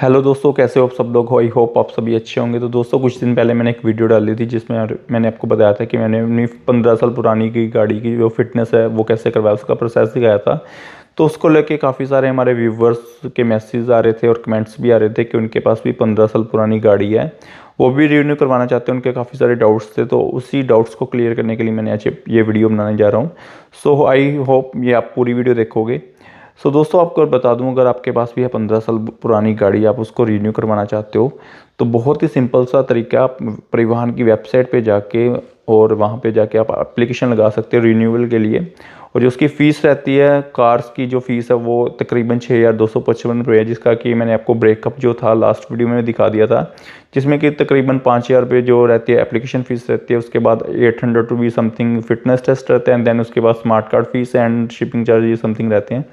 hello दोस्तों कैसे हो आप सब लोग आई होप आप सभी अच्छे होंगे तो दोस्तों कुछ दिन पहले मैंने एक वीडियो डाली थी जिसमें मैंने आपको बताया था कि मैंने अपनी पंद्रह साल पुरानी की गाड़ी की जो फिटनेस है वो कैसे करवाया उसका प्रोसेस दिखाया था तो उसको लेके काफ़ी सारे हमारे व्यूवर्स के मैसेज आ रहे थे और कमेंट्स भी आ रहे थे कि उनके पास भी पंद्रह साल पुरानी गाड़ी है वो भी रिन्यू करवाना चाहते हैं उनके काफ़ी सारे डाउट्स थे तो उसी डाउट्स को क्लियर करने के लिए मैंने आज ये वीडियो बनाने जा रहा हूँ सो आई होप ये आप पूरी वीडियो देखोगे सो दोस्तों आपको और बता दूं अगर आपके पास भी है पंद्रह साल पुरानी गाड़ी आप उसको रीन्यू करवाना चाहते हो तो बहुत ही सिंपल सा तरीका आप परिवहन की वेबसाइट पे जाके और वहाँ पे जाके आप एप्लीकेशन लगा सकते हो रिन्यूअल के लिए और जो उसकी फ़ीस रहती है कार्स की जो फीस है वो तकरीबन छः हज़ार दो सौ पचपन रुपये है जिसका कि मैंने आपको ब्रेकअप जो था लास्ट वीडियो में दिखा दिया था जिसमें कि तकरीबन पाँच हज़ार रुपये जो रहती है एप्लीकेशन फ़ीस रहती है उसके बाद eight hundred rupees something fitness test रहते हैं एंड देन उसके बाद smart card fees and shipping charge ये समथिंग रहते हैं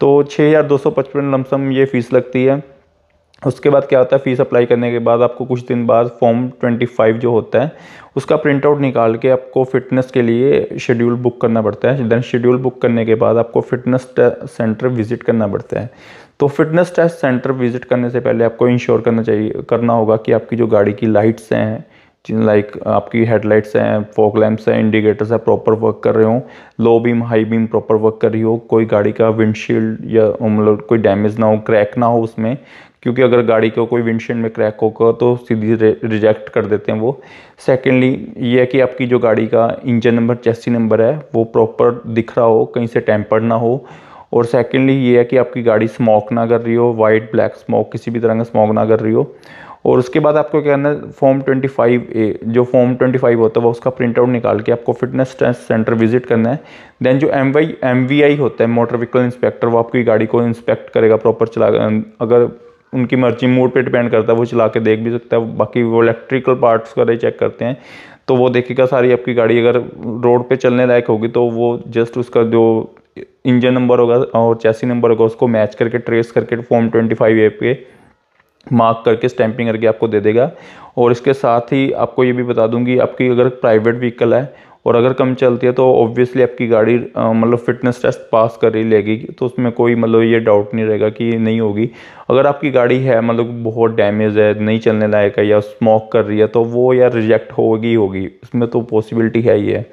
तो छः हज़ार दो सौ पचपन लमसम ये फ़ीस लगती है उसके बाद क्या होता है फ़ीस अप्लाई करने के बाद आपको कुछ दिन बाद फॉर्म फाइव जो होता है उसका प्रिंट आउट निकाल के आपको फिटनेस के लिए शेड्यूल बुक करना पड़ता है देन शेड्यूल बुक करने के बाद आपको फिटनेस सेंटर विज़िट करना पड़ता है तो फिटनेस टेस्ट सेंटर विज़िट करने से पहले आपको इंश्योर करना चाहिए करना होगा कि आपकी जो गाड़ी की लाइट्स हैं लाइक आपकी हेडलाइट्स हैं फोक लैम्प्स हैं इंडिकेटर्स हैं प्रॉपर वर्क कर रहे हो low beam high beam proper work कर रही हो कोई गाड़ी का विंडशील्ड या मतलब कोई डैमेज ना हो क्रैक ना हो उसमें क्योंकि अगर गाड़ी का को कोई विंडशील्ड में क्रैक होगा तो सीधी रिजेक्ट कर देते हैं वो सेकेंडली ये है कि आपकी जो गाड़ी का इंजन नंबर चेस्सी नंबर है वो प्रॉपर दिख रहा हो कहीं से टेम्पर्ड ना हो और सेकेंडली ये है कि आपकी गाड़ी स्मोक ना कर रही हो वाइट ब्लैक स्मोक किसी भी तरह का स्मोक ना कर रही हो और उसके बाद आपको क्या करना है फॉर्म 25 ए जो फॉर्म 25 होता है वो उसका प्रिंट आउट निकाल के आपको फिटनेस टेस्ट सेंटर विजिट करना है देन जो M Y M V I होता है मोटर व्हीकल इंस्पेक्टर वो आपकी गाड़ी को इंस्पेक्ट करेगा प्रॉपर चला अगर उनकी मर्जी मूड पे डिपेंड करता है वो चला के देख भी सकता है बाकी वो इलेक्ट्रिकल पार्ट्स वगैरह चेक करते हैं तो वो देखेगा सारी आपकी गाड़ी अगर रोड पे चलने लायक होगी तो वो जस्ट उसका जो इंजन नंबर होगा और चैसी नंबर होगा उसको मैच करके ट्रेस करके फॉर्म ट्वेंटी फाइव ए पे मार्क करके स्टैंपिंग करके आपको दे देगा और इसके साथ ही आपको ये भी बता दूंगी आपकी अगर प्राइवेट व्हीकल है और अगर कम चलती है तो ऑब्वियसली आपकी गाड़ी मतलब फिटनेस टेस्ट पास कर ही लेगी तो उसमें कोई मतलब ये डाउट नहीं रहेगा कि नहीं होगी अगर आपकी गाड़ी है मतलब बहुत डैमेज है नहीं चलने लायक है या स्मोक कर रही है तो वो यार रिजेक्ट होगी होगी इसमें तो पॉसिबिलिटी है ही है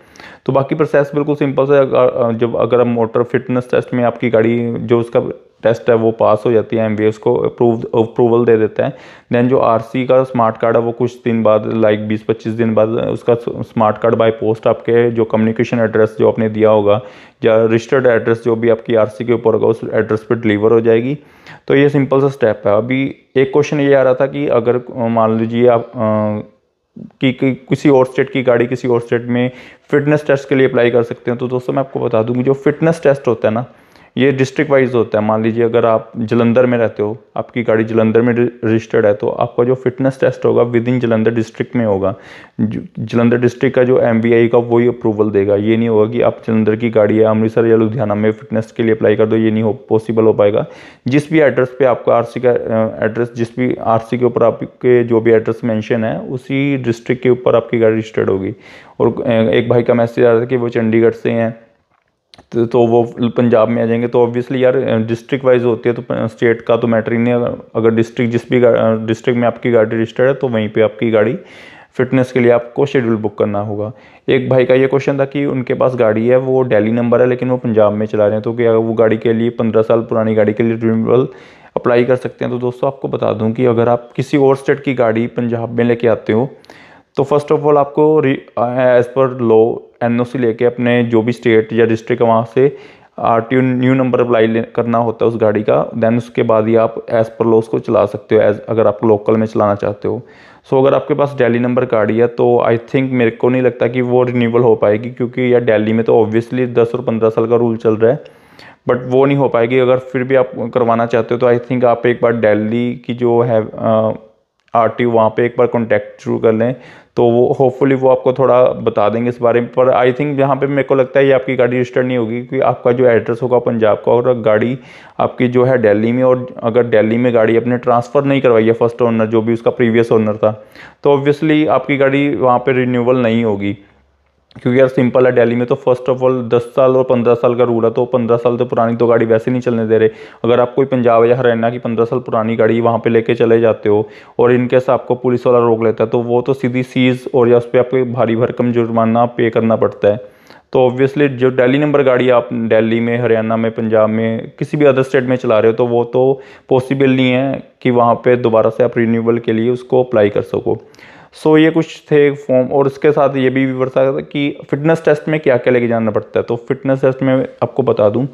तो बाकी प्रोसेस बिल्कुल सिंपल सा जब अगर आप मोटर फिटनेस टेस्ट में आपकी गाड़ी जो उसका टेस्ट है वो पास हो जाती है एम को अप्रूव अप्रूवल दे देता है दैन जो आर का स्मार्ट कार्ड है वो कुछ दिन बाद लाइक बीस पच्चीस दिन बाद उसका स्मार्ट कार्ड बाई पोस्ट आपके जो कम्युनिकेशन एड्रेस जो आपने दिया होगा या रजिस्टर्ड एड्रेस जो भी आपकी आर के ऊपर होगा उस एड्रेस पर डिलीवर हो जाएगी तो ये सिंपल सा स्टेप है अभी एक क्वेश्चन ये आ रहा था कि अगर मान लीजिए आप कि, कि किसी और स्टेट की गाड़ी किसी और स्टेट में फिटनेस टेस्ट के लिए अप्लाई कर सकते हैं तो दोस्तों मैं आपको बता दूँगी जो फिटनेस टेस्ट होता है ना ये डिस्ट्रिक्ट वाइज होता है मान लीजिए अगर आप जलंधर में रहते हो आपकी गाड़ी जलंधर में रजिस्टर्ड है तो आपका जो फिटनेस टेस्ट होगा विद इन जलंधर डिस्ट्रिक्ट में होगा जलंधर डिस्ट्रिक्ट का जो एम का वही अप्रूवल देगा ये नहीं होगा कि आप जलंधर की गाड़ी है अमृतसर या लुधियाना में फिटनेस के लिए अप्लाई कर दो ये नहीं हो पॉसिबल हो पाएगा जिस भी एड्रेस पर आपका आर का एड्रेस जिस भी आर के ऊपर आपके जो भी एड्रेस मैंशन है उसी डिस्ट्रिक्ट के ऊपर आपकी गाड़ी रजिस्टर्ड होगी और एक भाई का मैसेज आ रहा था कि वो चंडीगढ़ से हैं तो, तो, वो पंजाब में आ जाएंगे तो ऑब्वियसली यार डिस्ट्रिक्ट वाइज होती है तो स्टेट का तो मैटर ही नहीं है अगर डिस्ट्रिक्ट जिस भी डिस्ट्रिक्ट में आपकी गाड़ी रजिस्टर्ड है तो वहीं पे आपकी गाड़ी फिटनेस के लिए आपको शेड्यूल बुक करना होगा एक भाई का ये क्वेश्चन था कि उनके पास गाड़ी है वो डेली नंबर है लेकिन वो पंजाब में चला रहे हैं तो क्या वो गाड़ी के लिए पंद्रह साल पुरानी गाड़ी के लिए रिन्यूअल अप्लाई कर सकते हैं तो दोस्तों आपको बता दूँ कि अगर आप किसी और स्टेट की गाड़ी पंजाब में लेके आते हो तो फर्स्ट ऑफ ऑल आपको as per law N O लेके अपने जो भी स्टेट या डिस्ट्रिक्ट वहाँ से R T new number apply करना होता है उस गाड़ी का देन उसके बाद ही आप एज़ पर लो उसको चला सकते हो एज अगर आप लोकल में चलाना चाहते हो सो so, अगर आपके पास डेली नंबर गाड़ी है तो आई थिंक मेरे को नहीं लगता कि वो रिन्यूअल हो पाएगी क्योंकि यार डेली में तो ऑब्वियसली दस और पंद्रह साल का रूल चल रहा है बट वो नहीं हो पाएगी अगर फिर भी आप करवाना चाहते हो तो आई थिंक आप एक बार डेली की जो है आ, आर टी वहाँ पर एक बार कॉन्टैक्ट शुरू कर लें तो वो होपफुली वो आपको थोड़ा बता देंगे इस बारे में पर आई थिंक यहाँ पे मेरे को लगता है ये आपकी गाड़ी रजिस्टर्ड नहीं होगी क्योंकि आपका जो एड्रेस होगा पंजाब का और गाड़ी आपकी जो है दिल्ली में और अगर दिल्ली में गाड़ी अपने ट्रांसफ़र नहीं करवाई है फर्स्ट ओनर जो भी उसका प्रीवियस ओनर था तो ऑब्वियसली आपकी गाड़ी वहाँ पर रिन्यूअल नहीं होगी क्योंकि यार सिंपल है दिल्ली में तो फर्स्ट ऑफ ऑल दस साल और पंद्रह साल का रूल है तो पंद्रह साल तो पुरानी तो गाड़ी वैसे नहीं चलने दे रहे अगर आप कोई पंजाब या हरियाणा की पंद्रह साल पुरानी गाड़ी वहाँ पे लेके चले जाते हो और इनकेस आपको पुलिस वाला रोक लेता है तो वो तो सीधी सीज़ और या उस पर आपको भारी भरकम जुर्माना पे करना पड़ता है तो ऑब्वियसली जो डेली नंबर गाड़ी आप दिल्ली में हरियाणा में पंजाब में किसी भी अदर स्टेट में चला रहे हो तो वो तो पॉसिबल नहीं है कि वहाँ पर दोबारा से आप रिन्यूअल के लिए उसको अप्लाई कर सको सो ये कुछ थे फॉर्म और उसके साथ ये भी व्यूवर्स था कि फ़िटनेस टेस्ट में क्या क्या लेके जाना पड़ता है तो फिटनेस टेस्ट में आपको बता दूँ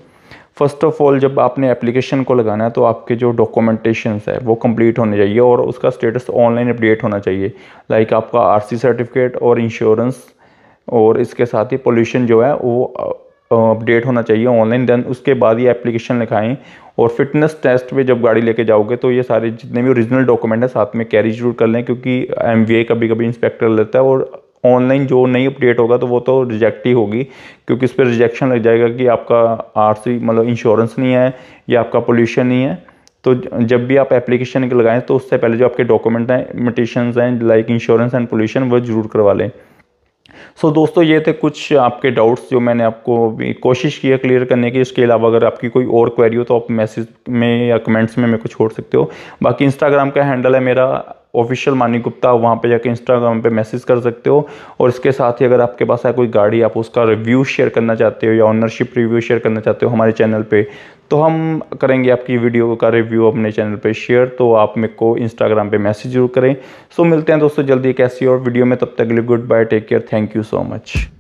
फर्स्ट ऑफ ऑल जब आपने एप्लीकेशन को लगाना है तो आपके जो डॉक्यूमेंटेशन है वो कंप्लीट होने चाहिए और उसका स्टेटस ऑनलाइन अपडेट होना चाहिए लाइक आपका आरसी सर्टिफिकेट और इंश्योरेंस और इसके साथ ही पोल्यूशन जो है वो अपडेट होना चाहिए ऑनलाइन देन उसके बाद ये एप्लीकेशन लिखाएं और फिटनेस टेस्ट पे जब गाड़ी लेके जाओगे तो ये सारे जितने भी ओरिजिनल डॉक्यूमेंट हैं साथ में कैरी जरूर कर लें क्योंकि एम कभी कभी इंस्पेक्टर लेता है और ऑनलाइन जो नहीं अपडेट होगा तो वो तो रिजेक्ट ही होगी क्योंकि उस पर रिजेक्शन लग जाएगा कि आपका आर मतलब इंश्योरेंस नहीं है या आपका पोल्यूशन नहीं है तो जब भी आप एप्लीकेशन लगाएं तो उससे पहले जो आपके डॉक्यूमेंट हैं मिटेशंस हैं लाइक इंश्योरेंस एंड पोल्यूशन वो ज़रूर करवा लें सो so, दोस्तों ये थे कुछ आपके डाउट्स जो मैंने आपको कोशिश की है क्लियर करने की इसके अलावा अगर आपकी कोई और क्वेरी हो तो आप मैसेज में या कमेंट्स में मेरे को छोड़ सकते हो बाकी इंस्टाग्राम का हैंडल है मेरा ऑफिशियल मानी गुप्ता वहाँ पे जाके इंस्टाग्राम पे मैसेज कर सकते हो और इसके साथ ही अगर आपके पास है कोई गाड़ी आप उसका रिव्यू शेयर करना चाहते हो या ऑनरशिप रिव्यू शेयर करना चाहते हो हमारे चैनल पे तो हम करेंगे आपकी वीडियो का रिव्यू अपने चैनल पे शेयर तो आप मेरे को इंस्टाग्राम पे मैसेज जरूर करें सो मिलते हैं दोस्तों जल्दी एक ऐसी और वीडियो में तब तक के लिए good bye take care thank you so much